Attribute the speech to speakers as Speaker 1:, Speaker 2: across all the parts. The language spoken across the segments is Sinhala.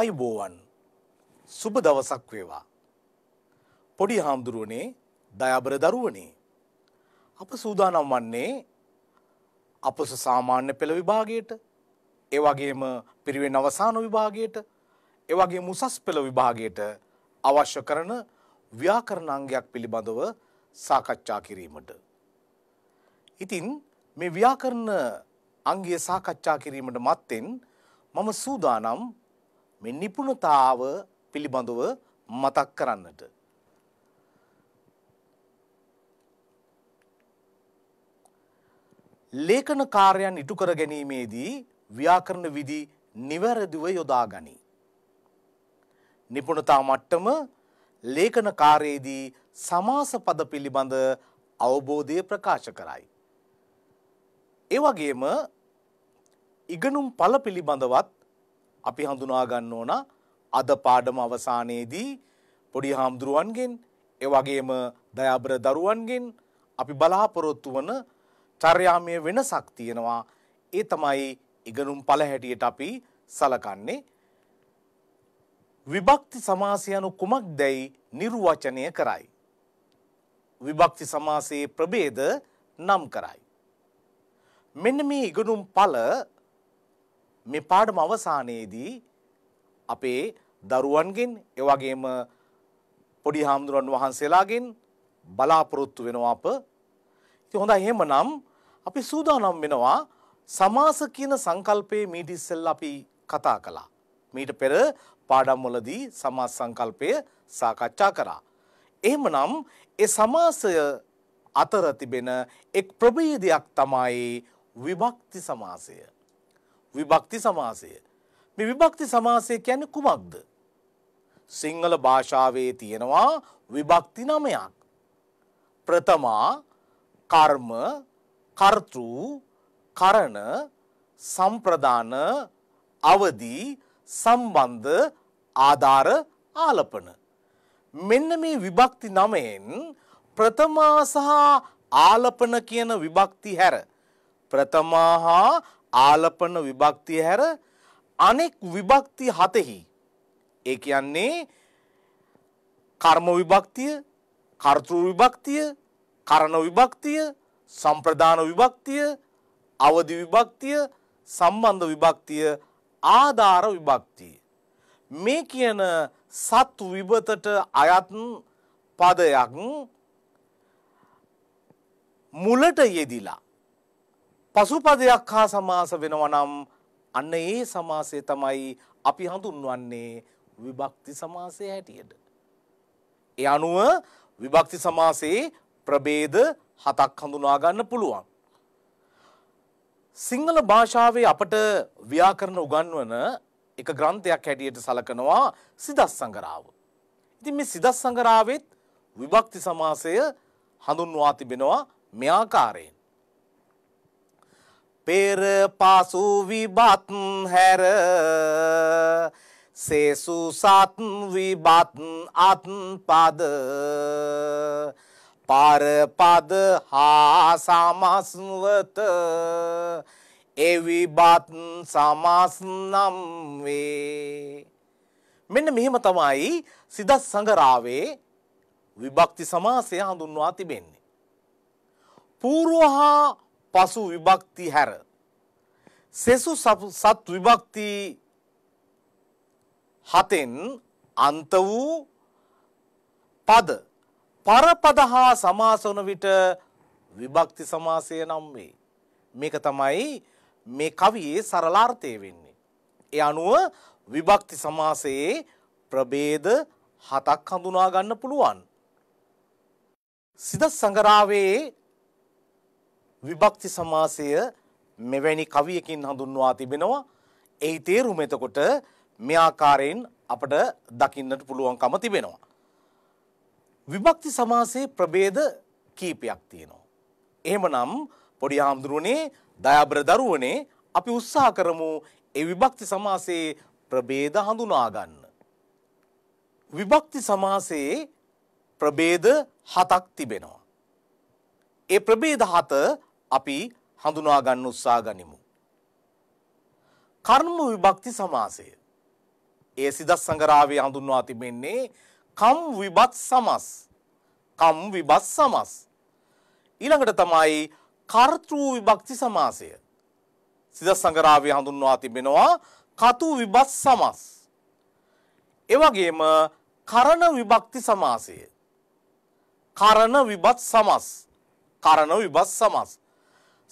Speaker 1: ආයුබෝවන් සුබ දවසක් වේවා. පොඩි හාමුදුරුවනේ දයාබර දරුවනේ. අප සූදානම් වන්නේ අපස සාමාන්‍ය පෙළ විභාගයට ඒ වගේම පිරිවෙන් අවසාන විභාගයට ඒ වගේම උසස් පෙළ විභාගයට අවශ්‍ය කරන ව්‍යාකරණ අංගයක් පිළිබඳව සාකච්ඡා කිරීමට. ඉතින් මේ ව්‍යාකරණ අංගය සාකච්ඡා කිරීමට මත්තෙන් මම සූදානම් මේ නිපුණතාව පිළිබඳව මතක් කරන්නට. ලේඛන කාර්යයන් ඉටු කර ගැනීමේදී ව්‍යාකරණ විදි නිවැරදිව යොදා ගනී. නිපුණතා මට්ටම ලේඛන කාර්යයේදී සමාස පද පිළිබඳ අවබෝධය ප්‍රකාශ කරයි. ඒ වගේම ඉගෙනුම් පළ පිළිබඳවත් අපි හඳුනා ගන්න ඕන අද පාඩම අවසානයේදී පොඩි හාමුදුරුවන්ගෙන් ඒ වගේම දයාබර දරුවන්ගෙන් අපි බලාපොරොත්තු වන චර්යාමය වෙනසක් තියෙනවා ඒ තමයි ඉගෙනුම් පළ හැටියට අපි සලකන්නේ විභක්ති සමාස යනු කුමක්දැයි නිර්වචනය කරයි විභක්ති සමාසයේ ප්‍රභේද නම් කරයි මෙන්න මේ ඉගෙනුම් පළ මේ පාඩම අවසානයේදී අපේ දරුවන්ගෙන් එවැගේම පොඩි හාමුදුරන් වහන්සේලාගෙන් බලාපොරොත්තු වෙනවා අප. ඉතින් හොඳයි එහෙමනම් අපි සූදානම් වෙනවා සමාස කියන සංකල්පයේ මීට ඉස්සෙල්ලා අපි කතා කළා. මීට පෙර පාඩම් වලදී සමාස සංකල්පය සාකච්ඡා කරා. එහෙමනම් ඒ සමාසය අතර තිබෙන එක් ප්‍රභේදයක් තමයි විභක්ති සමාසය. විභක්ති සමාසය. මේ විභක්ති සමාසය කියන්නේ කුමක්ද? සිංහල භාෂාවේ තියෙනවා විභක්ති නමයක්. ප්‍රථමා, කර්ම, කර්තෘ, කරණ, සම්ප්‍රදාන, අවදි, සම්බන්ධ, ආධාර, ආලපන. මෙන්න මේ විභක්ති නමයෙන් ප්‍රථමා සහ ආලපන කියන විභක්ති හැර ප්‍රථමා හා ආලපන විභක්තිය හැර අනෙක් විභක්ති හතෙහි ඒ කියන්නේ කර්ම විභක්තිය, කර්තෘ විභක්තිය, කරණ විභක්තිය, සම්ප්‍රදාන විභක්තිය, අවදි විභක්තිය, සම්බන්ධ විභක්තිය, ආධාර විභක්තිය. මේ කියන සත් විභතට අයත් පදයක් මුලට යෙදිලා පසුපදයක් හා සමාස වෙනවා නම් අන්න ඒ සමාසය තමයි අපි හඳුන්වන්නේ විභක්ති සමාසය හැටියට. ඒ අනුව විභක්ති සමාසයේ ප්‍රභේද හතක් හඳුනා ගන්න පුළුවන්. සිංහල භාෂාවේ අපට ව්‍යාකරණ උගන්වන එක ග්‍රන්ථයක් හැටියට සලකනවා සිදස් සංගරාව. ඉතින් මේ සිදස් සංගරාවෙත් විභක්ති සමාසය හඳුන්වා තිබෙනවා මේ ආකාරයෙන්. පෙර පාසු විබත් හැර සේසු සත් විබත් අත් පද පරපද හා සමස්වත එවිබත් සමස් නම් වේ මෙන්න මෙහෙම තමයි සිදස් සංගරාවේ විභක්ති සමාසය හඳුන්වා තිබෙන්නේ. පූර්ව හා පසු විභක්ති හැර සෙසු සත් විභක්ති හතෙන් අන්ත වූ පද පරපද හා සමාස වන විට විභක්ති සමාසය නම් වේ. මේක තමයි මේ කවියේ සරලාර්ථය වෙන්නේ. ඒ අනුව විභක්ති සමාසයේ ප්‍රභේද හතක් හඳුනා ගන්න පුළුවන්. සිදස් සඟරාවේ විභක්ති සමාසය මෙවැනි කවියකින් හඳුන්වා තිබෙනවා. එහි තේරුම එතකොට මේ ආකාරයෙන් අපට දකින්නට පුළුවන්කම තිබෙනවා. විභක්ති සමාසයේ ප්‍රභේද කීපයක් තියෙනවා. එහෙමනම් පොඩි හාමුදුරුවනේ දයාබර දරුවනේ අපි උත්සාහ කරමු ඒ විභක්ති සමාසයේ ප්‍රභේද හඳුනා ගන්න. විභක්ති සමාසයේ ප්‍රභේද හතක් තිබෙනවා. ඒ ප්‍රභේද හත අපි හඳුනා ගන්න උත්සාහ ගනිමු. කර්ම විභක්ති සමාසය. ඒ සිදස් සංගරාවේ හඳුන්වා තිබෙන්නේ කම් විභත් සමස්. කම් විභත් සමස්. ඊළඟට තමයි කර්තෘ විභක්ති සමාසය. සිදස් සංගරාවේ හඳුන්වා තිබෙනවා කතු විභත් සමස්. එවගේම කරණ විභක්ති සමාසය. කරණ විභත් සමස්. කරණ විභත් සමස්.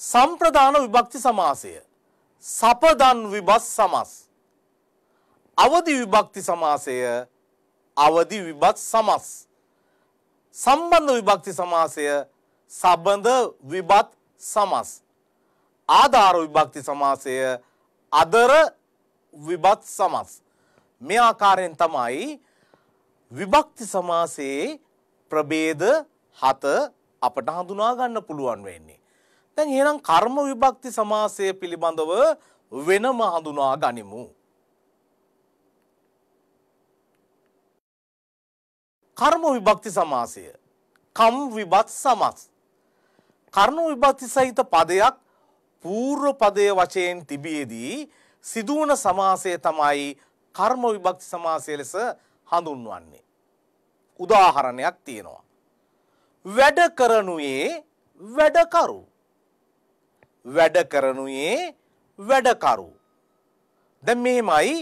Speaker 1: සම්ප්‍රධාන විභක්ති සමාසය සපදන් විබස් සමස් අවදි විභක්ති සමාසය අවදි විබත් සමස් සම්බන්ධ විභක්ති සමාසය සබඳ විබත් සමස් ආධාර විභක්ති සමාසය අදර විබත් සමස් මේ ආකාරයෙන් තමයි විභක්ති සමාසයේ ප්‍රභේද හත අපට හඳුනා ගන්න පුළුවන් වෙන්නේ දැන් එහෙනම් කර්ම විභක්ති සමාසය පිළිබඳව වෙනම හඳුනා ගනිමු. කර්ම විභක්ති සමාසය කම් විභත් සමස් කර්ම විභක්ති සහිත පදයක් పూర్ව පදයේ වශයෙන් තිබියදී සිදුවන සමාසය තමයි කර්ම විභක්ති සමාසය ලෙස හඳුන්වන්නේ උදාහරණයක් තියෙනවා වැඩ කරනුයේ වැඩකරු වැඩ කරනුයේ වැඩකරු. දැන් මෙහෙමයි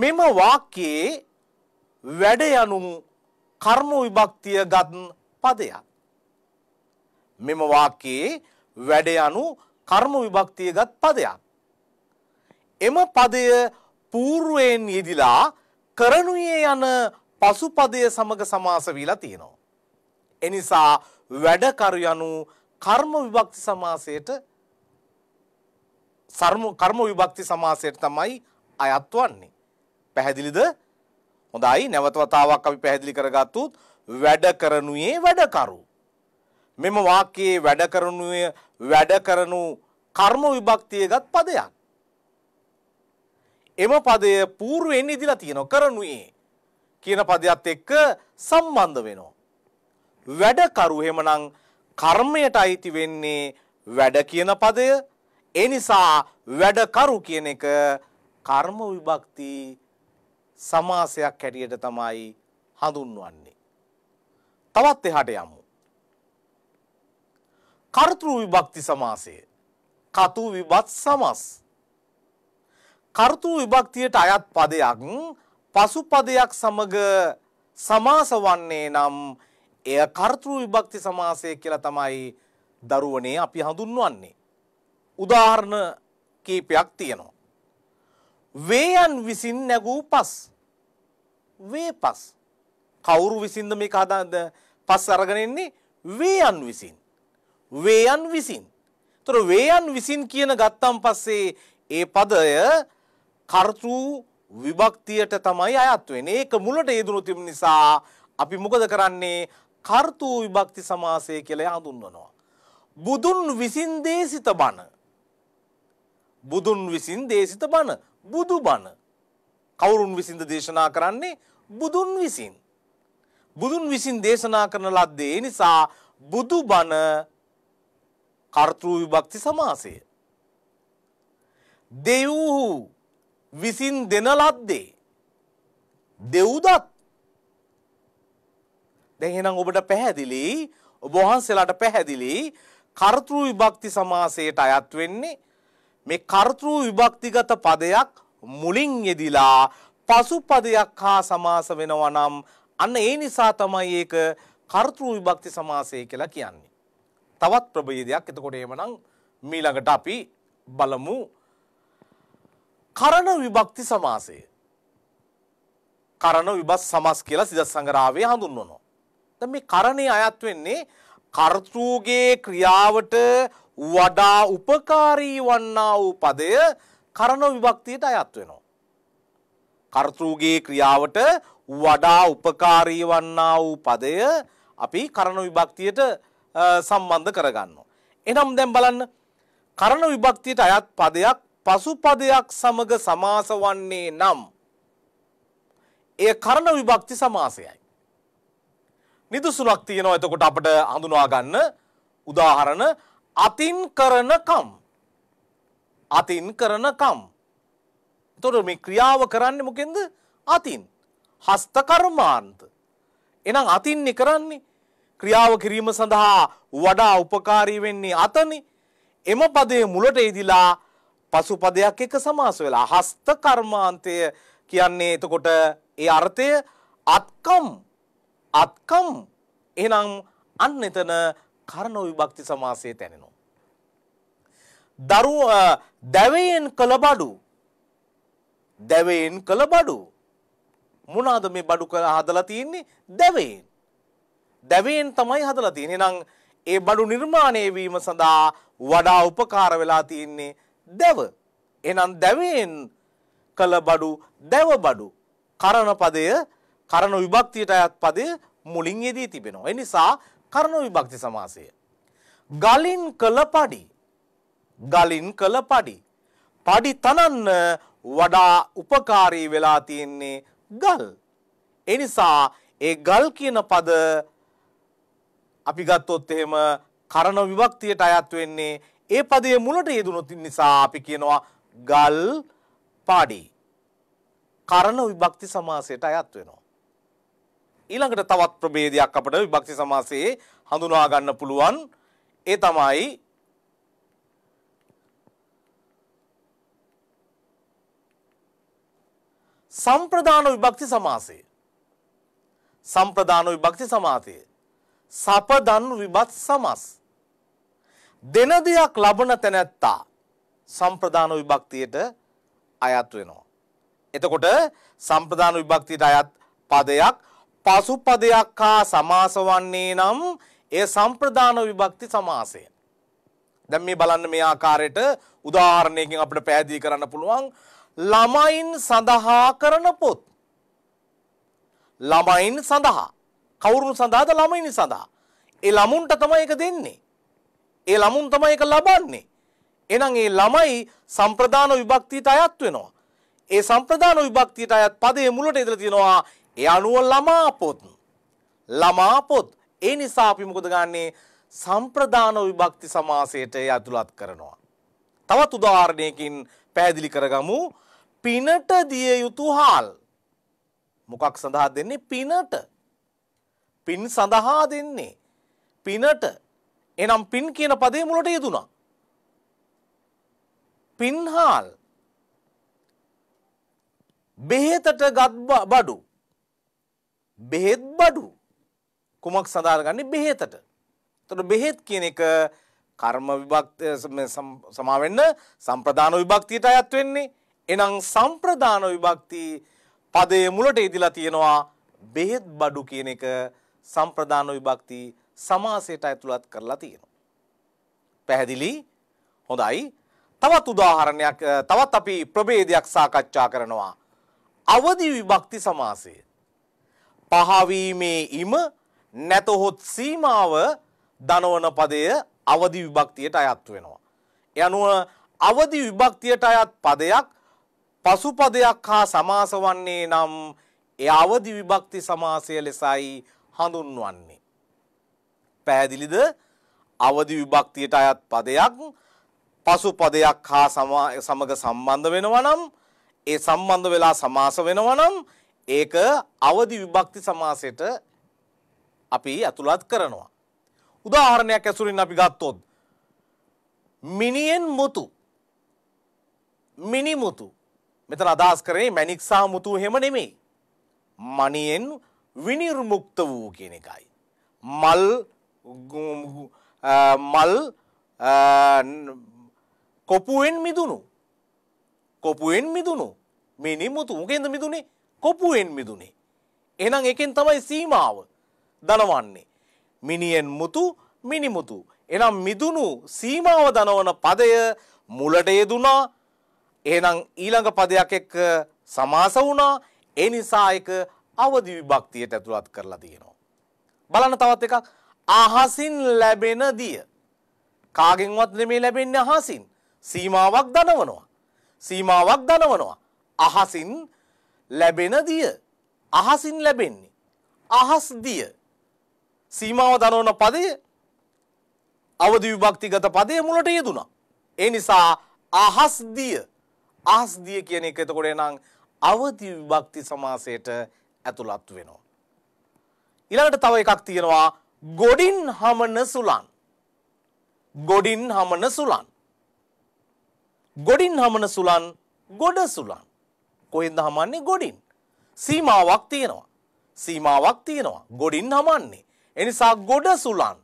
Speaker 1: මෙම වාක්‍යයේ වැඩ යනු කර්ම විභක්තිය ගත් පදයක්. මෙම වාක්‍යයේ වැඩ යනු කර්ම විභක්තිය ගත් පදයක්. එම පදය පූර්වයෙන් යෙදිලා කරනුයේ යන පසුපදය සමග සමාස වීලා තියෙනවා. එනිසා වැඩකරු යනු කර්ම විභක්ති සමාසයට කර්ම විභක්ති සමාසයට තමයි අයත් වන්නේ. පැහැදිලිද? හොඳයි නැවත වතාවක් අපි පැහැදිලි කරගත්තොත් වැඩ කරනුයේ වැඩකරු. මෙම වාක්‍යයේ වැඩ කරනුයේ වැඩ කරනු කර්ම විභක්තියගත් පදයක්. එම පදය పూర్වෙන් ඉදලා තියෙනවා කරනුයේ කියන පදයට එක්ක සම්බන්ධ වෙනවා. වැඩකරු එහෙමනම් කර්මයට අයිති වෙන්නේ වැඩ කියන පදය ඒ නිසා වැඩකරු කියන එක කර්ම විභක්ති සමාසයක් හැටියට තමයි හඳුන්වන්නේ. තවත් එහාට යමු. කර්තෘ විභක්ති සමාසය. කතු විභත් සමස්. කර්තෘ විභක්තියට අයත් පදයක් පසු පදයක් සමග සමාස වන්නේ නම් එය කර්තෘ විභක්ති සමාසය කියලා තමයි දරුවනේ අපි හඳුන්වන්නේ. උදාහරණ කීපයක් තියෙනවා. වේයන් විසින් නැගූ පස් වේ පස් කවුරු විසින්ද මේ හදාද පස් අරගෙනෙන්නේ වේයන් විසින් වේයන් විසින් තොර වේයන් විසින් කියන ගත්තම් පස්සේ ඒ පදය කර්තෘ විභක්තියට තමයි අයත් වෙන්නේ ඒක මුලට යෙදුණු තිබෙන නිසා අපි මොකද කරන්නේ කර්තෘ විභක්ති සමාසය කියලා හඳුන්වනවා බුදුන් විසින් දේශිත බණ බුදුන් විසින් දේශිත බණ බුදු බණ. කවුරුන් විසින්ද දේශනා කරන්නේ බුදුන් විසින්. බුදුන් විසින් දේශනා කරන ලද්දේ නිසා බුදු බණ කර්තෘ විභක්ති සමාසය. දෙව්හු විසින් දෙන ලද්දේ. දෙව්දත් දැන් එහෙනම් ඔබට පැහැදිලි ඔබ වහන්සේලාට පැහැදිලි කර්තෘ විභක්ති සමාසයට අයත් වෙන්නේ මේ කර්තෘ විභක්තිගත පදයක් මුලින් යෙදිලා පසු පදයක් හා සමාස වෙනවා නම් අන්න ඒ නිසා තමයි ඒක කර්තෘ විභක්ති සමාසය කියලා කියන්නේ. තවත් ප්‍රභේදයක්. එතකොට එහෙමනම් මීළඟට අපි බලමු කරණ විභක්ති සමාසය. කරණ විභස් සමාස් කියලා සිදස් සංග්‍රහයේ හඳුන්වනවා. දැන් මේ කරණේ අයත් වෙන්නේ කර්තෘගේ ක්‍රියාවට වඩා උපකාරී වන්නා වූ පදය කරන විභක්තියට අයත් වෙනවා. කර්තෘගේ ක්‍රියාවට වඩා උපකාරී වන්නා වූ පදය අපි කරන විභක්තියට සම්බන්ධ කරගන්නවා. එනම් දැන් බලන්න කරන විභක්තියට අයත් පදයක් පසු පදයක් සමග සමාස වන්නේ නම් එය කරන විභක්ති සමාසයයි. නිදසුනක් තියෙනවා එතකොට අපට හඳුනා ගන්න උදාහරණ අතින් කරන කම් අතින් කරන කම් එතකොට මේ ක්‍රියාව කරන්නේ මොකෙන්ද අතින් හස්ත කර්මාන්ත එහෙනම් අතින්නේ කරන්නේ ක්‍රියාව කිරීම සඳහා වඩා උපකාරී වෙන්නේ අතනි එම පදයේ මුලට ඉදිලා පසු පදයක් එක සමාස වෙලා හස්ත කර්මාන්තය කියන්නේ එතකොට ඒ අර්ථය අත්කම් අත්කම් එහෙනම් අන්න එතන කර්ණ විභක්ති සමාසයේ තැනෙනවා. දරු දැවයෙන් කළ බඩු දැවයෙන් කළ බඩු මොනවාද මේ බඩු කළා හදලා තියෙන්නේ දැවයෙන් දැවයෙන් තමයි හදලා තියෙන්නේ නං ඒ බඩු නිර්මාණය වීම සඳහා වඩා උපකාර වෙලා තියෙන්නේ දැව එහෙනම් දැවයෙන් කළ බඩු දැව බඩු කරණ පදය කරණ විභක්තියට අයත් පදය මුලින් යෙදී තිබෙනවා. ඒ නිසා කරණ විභක්ති සමාසය. ගලින් කළ පඩි. ගලින් කළ පඩි. පඩි තනන්න වඩා උපකාරී වෙලා තියෙන්නේ ගල්. ඒ නිසා ඒ ගල් කියන පද අපි ගත්තොත් එහෙම කරණ විභක්තියට අයත් වෙන්නේ ඒ පදයේ මුලට යෙදුණොත් නිසා අපි කියනවා ගල් පාඩි. කරණ විභක්ති සමාසයට අයත් වෙනවා. ඊළඟට තවත් ප්‍රභේදයක් අපට විභක්ති සමාසයේ හඳුනා ගන්න පුළුවන්. ඒ තමයි සම්ප්‍රදාන විභක්ති සමාසය. සම්ප්‍රදාන විභක්ති සමාසය. සපදන් විභත් සමස්. දෙන දෙයක් ලබන තැනැත්තා සම්ප්‍රදාන විභක්තියට අයත් වෙනවා. එතකොට සම්ප්‍රදාන විභක්තියට අයත් පදයක් පසුපදයක් හා සමාස වන්නේ නම් ඒ සම්ප්‍රදාන විභක්ති සමාසය. දැන් මේ බලන්න මේ ආකාරයට උදාහරණයකින් අපිට පැහැදිලි කරන්න පුළුවන් ළමයින් සඳහා කරන පොත්. ළමයින් සඳහා. කවුරුන් සඳහාද ළමයින් සඳහා. ඒ ළමුන්ට තමයි ඒක දෙන්නේ. ඒ ළමුන් තමයි ඒක ලබන්නේ. එහෙනම් ඒ ළමයි සම්ප්‍රදාන විභක්තියට අයත් වෙනවා. ඒ සම්ප්‍රදාන විභක්තියට අයත් පදයේ මුලට ඉඳලා තියෙනවා ඒ අනුව ළමා පොත් ළමා පොත් ඒ නිසා අපි මොකද ගන්නේ සම්ප්‍රදාන විභක්ති සමාසයට ඇතුළත් කරනවා. තවත් උදාහරණයකින් පැහැදිලි කරගමු පිනට දිය යුතු හාල්. මොකක් සඳහා දෙන්නේ පිනට. පින් සඳහා දෙන්නේ. පිනට එනම් පින් කියන පදේ මුලට යෙදුණා. පින්හාල් බෙහෙතට ගත් බඩු බෙහෙත් බඩු කුමක් සඳහාගන්නේ බෙහෙතට. තොට බෙහෙත් කියන එක කර්ම සමාවෙන්න සම්ප්‍රධාන විභක්තියට අයත් වෙන්නේ. එනම් සම්ප්‍රධාන විභක්ති පදය මුලට ඉදිලා තියෙනවා බෙහෙත් බඩු කියන එක සම්ප්‍රධාන විභක්ති සමාසයට ඇතුළත් කරලා තියෙනවා. පැහැදිලි හොඳයි තවත් උදාහරණයක් තවත් අපි ප්‍රභේදයක් සාකච්ඡා කරනවා. අවදි විභක්ති සමාසයේ පහවීමේ ඉම නැතහොත් සීමාව දනවන පදය අවදි විභක්තියට අයත් වෙනවා. යනුව අවදි විභක්තියට අයත් පදයක් පසුපදයක් හා සමාස වන්නේ නම් ඒ අවදි විභක්ති සමාසය ලෙසයි හඳුන්වන්නේ. පැහැදිලිද? අවදි විභක්තියට අයත් පදයක් පසුපදයක් හා සමග සම්බන්ධ වෙනවා නම් ඒ සම්බන්ධ වෙලා සමාස වෙනවා නම් ඒක අවදි විභක්ති සමාසයට අපි ඇතුළත් කරනවා. උදාහරණයක් ඇසුරින් අපි ගත්තොත් මිනියෙන් මුතු මිනිමුතු මෙතන අදහස් කරේ මැණික් සහ මුතු එහෙම නෙමෙයි. මණියෙන් විනිර්මුක්ත වූ කියන එකයි. මල් මල් කොපුවෙන් මිදුණු කොපුවෙන් මිදුණු මිනිමුතු මොකෙන්ද මිදුනේ කොපුුවෙන් මිදුනේ. එනම් එකෙන් තමයි සීමාව දනවන්නේ. මිනිියෙන් මුතු මිනිමුතු. එනම් මිදුණු සීමාව දනවන පදය මුලට යෙදුනා එනම් ඊළඟ පදයක් එක්ක සමාස වුණා ඒ නිසා එක අවදි විභක්තියට ඇතුළත් කරලා තියෙනවා. බලන්න තවත් එකක් අහසින් ලැබෙන දිය. කාගෙන්වත් නෙමේ ලැබෙන්නේ අහසින්. සීමාවක් දනවනවා. සීමාවක් දනවනවා. අහසින් ලැබෙන දිය අහසින් ලැබෙන්නේ. අහස් දිය. සීමාව දනවන පදය අවදි විභක්තිගත පදය මුලට යෙදුණා. ඒ නිසා අහස් දිය අහස් දිය කියන එක එතකොට එනම් අවදි විභක්ති සමාසයට ඇතුළත් වෙනවා. ඊළඟට තව එකක් තියෙනවා ගොඩින් හමන සුලන්. ගොඩින් හමන සුලන්. ගොඩින් හමන සුලන් ගොඩ සුලන්. කොහෙන්ද හමන්නේ ගොඩින්. සීමාවක් තියෙනවා. සීමාවක් තියෙනවා. ගොඩින් හමන්නේ. එනිසා ගොඩ සුලන්.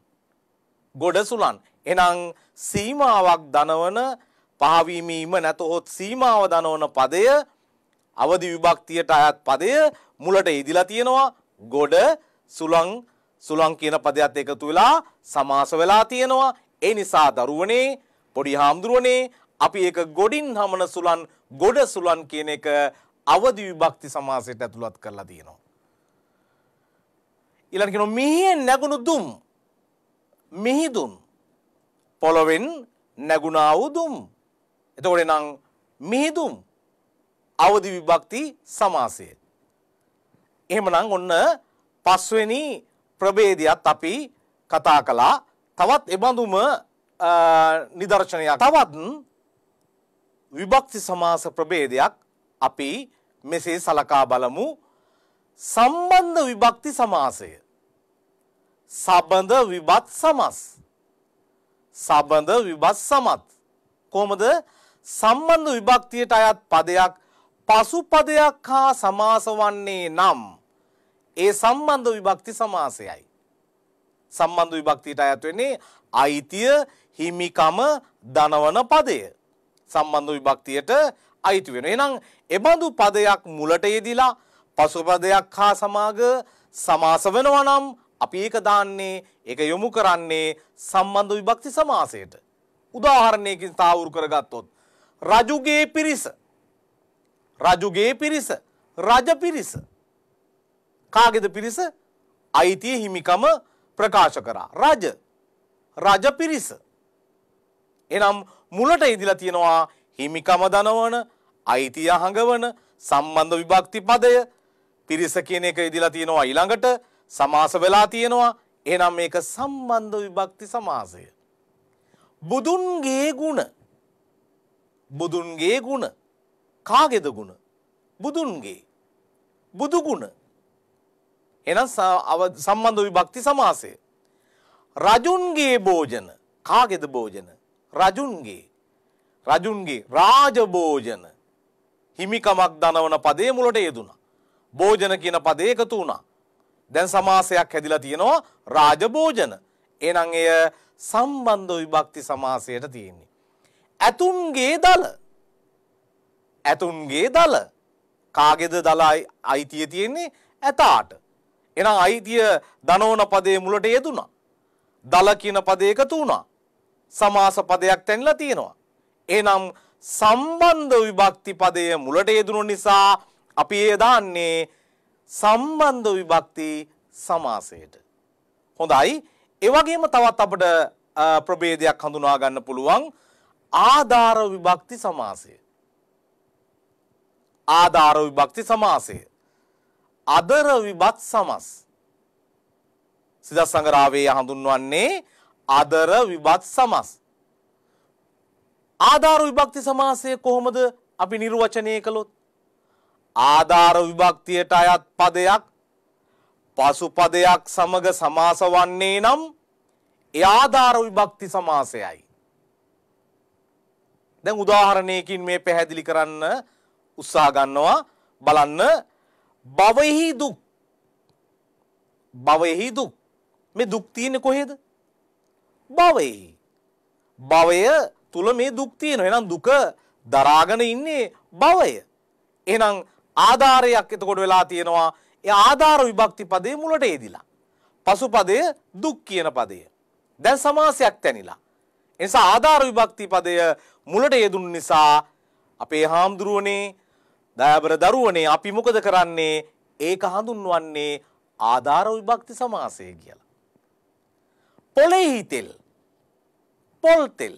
Speaker 1: ගොඩ සුලන්. එහෙනම් සීමාවක් දනවන පහවීමීම නැතහොත් සීමාව දනවන පදය අවදි විභක්තියට අයත් පදය මුලට ඉදිලා තියෙනවා ගොඩ සුලං සුලං කියන පදයට එකතු වෙලා සමාස වෙලා තියෙනවා ඒ නිසා දරුවනේ පොඩි හාමුදුරුවනේ අපි ඒක ගොඩින් හමන සුලන් ගොඩ සුලන් කියන එක අවදි විභක්ති සමාසයට ඇතුළත් කරලා තියෙනවා. ඊළඟ කියනවා මිහියෙන් නැගුණු දුම් මිහිදුන් පොළොවෙන් නැගුණා වූ දුම්. එතකොට නම් මිහිදුම් අවදි විභක්ති සමාසය. එහෙමනම් ඔන්න පස්වෙනි ප්‍රභේදයත් අපි කතා කළා. තවත් එබඳුම නිදර්ශනයක්. තවත් විභක්ති සමාස ප්‍රභේදයක් අපි මෙසේ සලකා බලමු සම්බන්ධ විභක්ති සමාසය සබඳ විභත් සමස් සබඳ විභත් සමත් කොහොමද සම්බන්ධ විභක්තියට අයත් පදයක් පසු පදයක් හා සමාස වන්නේ නම් ඒ සම්බන්ධ විභක්ති සමාසයයි සම්බන්ධ විභක්තියට අයත් වෙන්නේ අයිතිය හිමිකම දනවන පදය සම්බන්ධ විභක්තියට අයිති වෙන. එහෙනම් එබඳු පදයක් මුලට යෙදිලා පසු පදයක් හා සමාග සමාස වෙනවා නම් අපි ඒක දාන්නේ ඒක යොමු කරන්නේ සම්බන්ධ විභක්ති සමාසයට. උදාහරණයකින් තාවුරු කරගත්තොත් රජුගේ පිරිස රජුගේ පිරිස රජ පිරිස කාගේද පිරිස අයිතිය හිමිකම ප්‍රකාශ කරා රජ රජ පිරිස එනම් මුලට ඉදිලා තියෙනවා හිමිකම දනවන අයිතිය හඟවන සම්බන්ධ විභක්ති පදය පිරිස කියන එක ඉදිලා තියෙනවා ඊළඟට සමාස වෙලා තියෙනවා එහෙනම් මේක සම්බන්ධ විභක්ති සමාසය බුදුන්ගේ ගුණ බුදුන්ගේ ගුණ කාගේද ගුණ බුදුන්ගේ බුදු ගුණ එහෙනම් සම්බන්ධ විභක්ති සමාසය රජුන්ගේ භෝජන කාගේද භෝජන රජුන්ගේ රජුන්ගේ රාජභෝජන හිමිකමක් දනවන පදේ මුලට යෙදුණා. භෝජන කියන පදේ එකතු වුණා. දැන් සමාසයක් හැදිලා තියෙනවා රාජභෝජන. එහෙනම් එය සම්බන්ධ විභක්ති සමාසයට තියෙන්නේ. ඇතුන්ගේ දල. ඇතුන්ගේ දල. කාගේද දල අයිතිය තියෙන්නේ? ඇතාට. එහෙනම් අයිතිය දනවන පදේ මුලට යෙදුණා. දල කියන පදේ එකතු වුණා. සමාස පදයක් තැන්ලා තියෙනවා. එහෙනම් සම්බන්ධ විභක්ති පදය මුලට යෙදුණු නිසා අපි ඒ දාන්නේ සම්බන්ධ විභක්ති සමාසයට. හොඳයි. ඒ වගේම තවත් අපිට ප්‍රභේදයක් හඳුනා ගන්න පුළුවන් ආධාර විභක්ති සමාසය. ආධාර විභක්ති සමාසය. අදර විභත් සමස්. සිදස්සංගරාවේ හඳුන්වන්නේ අදර විභත් සමස්. ආධාර විභක්ති සමාසය කොහොමද අපි නිර්වචනය කළොත්. ආධාර විභක්තියට අයත් පදයක් පසු පදයක් සමග සමාස වන්නේ නම් ඒ ආධාර විභක්ති සමාසයයි. දැන් උදාහරණයකින් මේ පැහැදිලි කරන්න උත්සාහ ගන්නවා බලන්න භවෙහි දුක් භවෙහි දුක් මේ දුක් තියෙන්නේ කොහේද? භවයේ. භවය තුල මේ දුක් තියෙනවා. එහෙනම් දුක දරාගෙන ඉන්නේ භවය. එහෙනම් ආධාරයක් එතකොට වෙලා තියෙනවා. ඒ ආධාර විභක්ති පදේ මුලට එදිලා. පසුපදය දුක් කියන පදය. දැන් සමාසයක් තැනිලා. එනිසා ආධාර විභක්ති පදය මුලට යෙදුණු නිසා අපේ හාමුදුරුවනේ දයාබර දරුවනේ අපි මොකද කරන්නේ ඒක හඳුන්වන්නේ ආධාර විභක්ති සමාසය කියලා. පොලෙහි තෙල් පොල් තෙල්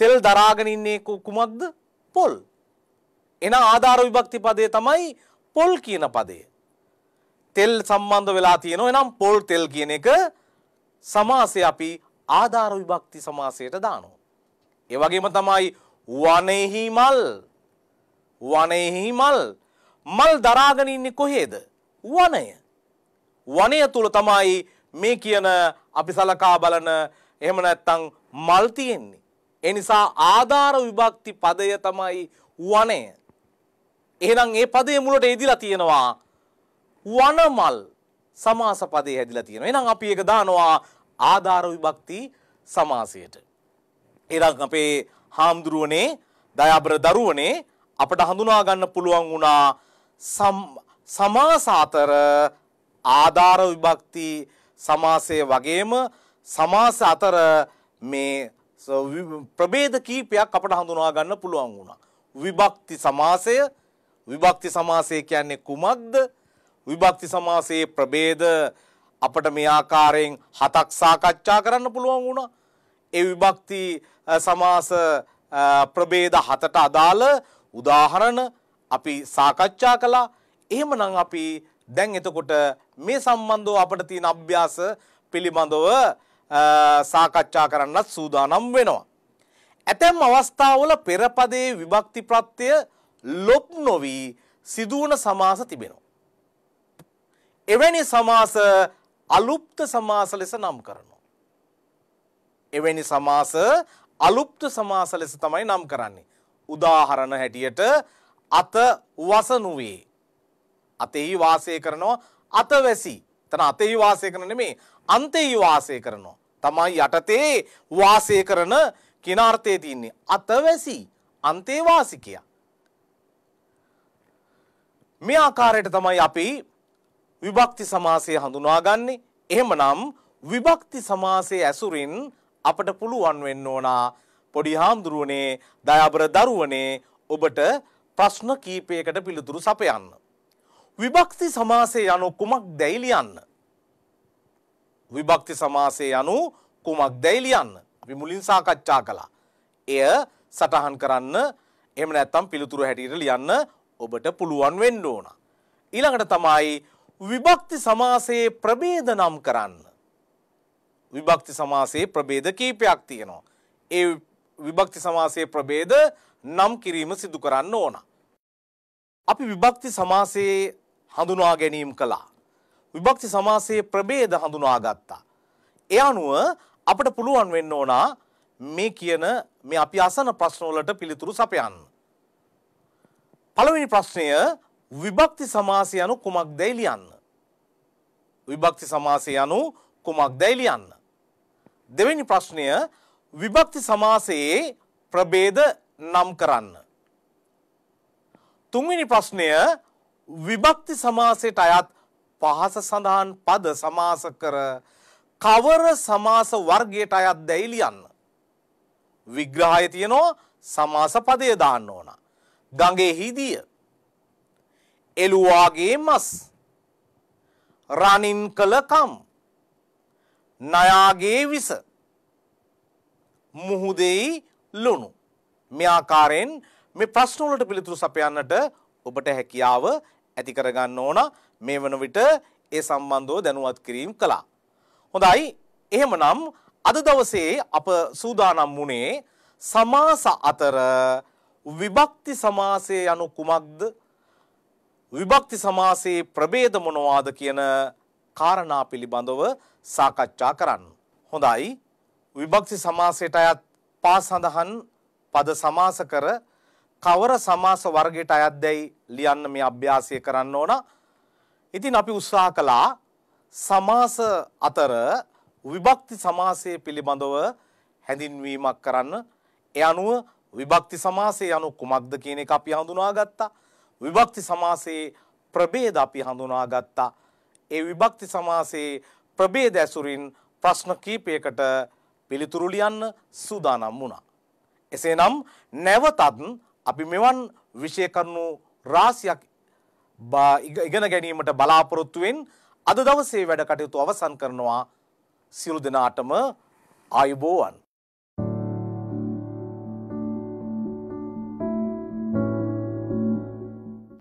Speaker 1: තෙල් දරාගෙන ඉන්නේ කුමක්ද පොල් එන ආධාර විභක්ති පදය තමයි පොල් කියන පදය තෙල් සම්බන්ධ වෙලා තියෙනවා එනම් පොල් තෙල් කියන එක සමාසය අපි ආධාර විභක්ති සමාසයට දානවා ඒ වගේම තමයි වනෙහි මල් වනෙහි මල් මල් දරාගෙන ඉන්නේ කොහේද වනය වනය තුල තමයි මේ කියන අපි සලකා බලන එහෙම නැත්තම් මල් තියෙන්නේ. ඒ නිසා ආධාර විභක්ති පදය තමයි වනය. එහෙනම් ඒ පදයේ මුලට එදිලා තියෙනවා වනමල් සමාස පදේ හැදිලා තියෙනවා. එහෙනම් අපි ඒක දානවා ආධාර විභක්ති සමාසයට. එහෙනම් අපේ හාමුදුරුවනේ දයාබර දරුවනේ අපට හඳුනා ගන්න පුළුවන් වුණා සමාස අතර ආධාර විභක්ති සමාසය වගේම සමාස අතර මේ ප්‍රභේද කීපයක් අපට හඳුනා ගන්න පුළුවන් වුණා. විභක්ති සමාසය විභක්ති සමාසය කියන්නේ කුමක්ද? විභක්ති සමාසයේ ප්‍රභේද අපට මේ ආකාරයෙන් හතක් සාකච්ඡා කරන්න පුළුවන් වුණා. ඒ විභක්ති සමාස ප්‍රභේද හතට අදාළ උදාහරණ අපි සාකච්ඡා කළා. එහෙමනම් අපි දැන් එතකොට මේ සම්බන්ධව අපට තියෙන අභ්‍යාස පිළිබඳව සාකච්ඡා කරන්නත් සූදානම් වෙනවා. ඇතැම් අවස්ථාවල පෙරපදයේ විභක්ති ප්‍රත්‍ය ලොප් නොවි සිදුවන සමාස තිබෙනවා. එවැනි සමාස අලුප්ත සමාස ලෙස නම් කරනවා. එවැනි සමාස අලුප්ත සමාස ලෙස තමයි නම් කරන්නේ. උදාහරණ හැටියට අත වසනුවේ. අතෙහි වාසය කරනවා අතවැසි. එතන අතෙහි වාසය කරන නෙමේ අන්තෙහි වාසය කරනවා. තමයි යටතේ වාසය කරන කියන අර්ථයේ තියෙන්නේ. අතවැසි අන්තේ වාසිකයා. මේ ආකාරයට තමයි අපි විභක්ති සමාසය හඳුනාගන්නේ. එහෙමනම් විභක්ති සමාසයේ ඇසුරින් අපට පුළුවන් වෙන්න ඕන පොඩි හාමුදුරුවනේ දයාබර දරුවනේ ඔබට ප්‍රශ්න කීපයකට පිළිතුරු සපයන්න. විභක්ති සමාසය යනු කුමක් දැයි ලියන්න. විභක්ති සමාසය යනු කුමක් දැයි ලියන්න. අපි මුලින් සාකච්ඡා කළා. එය සටහන් කරන්න එහෙම නැත්නම් පිළිතුරු හැටියට ලියන්න ඔබට පුළුවන් වෙන්න ඕන. ඊළඟට තමයි විභක්ති සමාසයේ ප්‍රභේද නම් කරන්න. විභක්ති සමාසයේ ප්‍රභේද කීපයක් තියෙනවා. ඒ විභක්ති සමාසයේ ප්‍රභේද නම් කිරීම සිදු කරන්න ඕන. අපි විභක්ති සමාසයේ හඳුනා ගැනීම් කළා. විභක්ති සමාසයේ ප්‍රභේද හඳුනාගත්තා. ඒ අනුව අපට පුළුවන් වෙන්න ඕනා මේ කියන මේ අපි අසන ප්‍රශ්න වලට පිළිතුරු සපයන්න. පළවෙනි ප්‍රශ්නය විභක්ති සමාසය යනු කුමක්දයි ලියන්න. විභක්ති සමාසය යනු කුමක්දයි ලියන්න. දෙවෙනි ප්‍රශ්නය විභක්ති සමාසයේ ප්‍රභේද නම් කරන්න. තුන්වෙනි ප්‍රශ්නය විභක්ති සමාසයට අයත් පහස සඳහන් පද සමාස කර කවර සමාස වර්ගයට අයත් දැයි ලියන්න. විග්‍රහය තියෙනවා සමාස පදය දාන්න ඕන. ගඟේ හිදිය. එළුවාගේ මස්. රණින් කළකම්. නයාගේ විස. මුහුදෙයි ලුණු. මේ ආකාරයෙන් මේ ප්‍රශ්න වලට පිළිතුරු සපයන්නට ඔබට හැකියාව ඇති කරගන්න ඕන මේ වන විට ඒ සම්බන්ධව දැනුවත් කිරීම කළා. හොඳයි එහෙමනම් අද දවසේ අප සූදානම් වුණේ සමාස අතර විභක්ති සමාසය යනු කුමක්ද විභක්ති සමාසයේ ප්‍රභේද මොනවාද කියන කාරණා පිළිබඳව සාකච්ඡා කරන්න. හොඳයි විභක්ති සමාසයට අයත් පා සඳහන් පද සමාස කර කවර සමාස වර්ගයට අයත්දැයි ලියන්න මේ අභ්‍යාසය කරන්න ඕන. ඉතින් අපි උත්සාහ කළා සමාස අතර විභක්ති සමාසය පිළිබඳව හැඳින්වීමක් කරන්න. ඒ අනුව විභක්ති සමාසය යනු කුමක්ද කියන එක අපි හඳුනාගත්තා. විභක්ති සමාසයේ ප්‍රභේද අපි හඳුනාගත්තා. ඒ විභක්ති සමාසයේ ප්‍රභේද ඇසුරින් ප්‍රශ්න කීපයකට පිළිතුරු ලියන්න සූදානම් වුණා. එසේනම් නැවතත් අපි මෙවන් විෂය කරනු රාසියක් ඉගෙන ගැනීමට බලාපොරොත්තුවෙන් අද දවසේ වැඩ කටයුතු අවසන් කරනවා සියලු දෙනාටම ආයුබෝවන්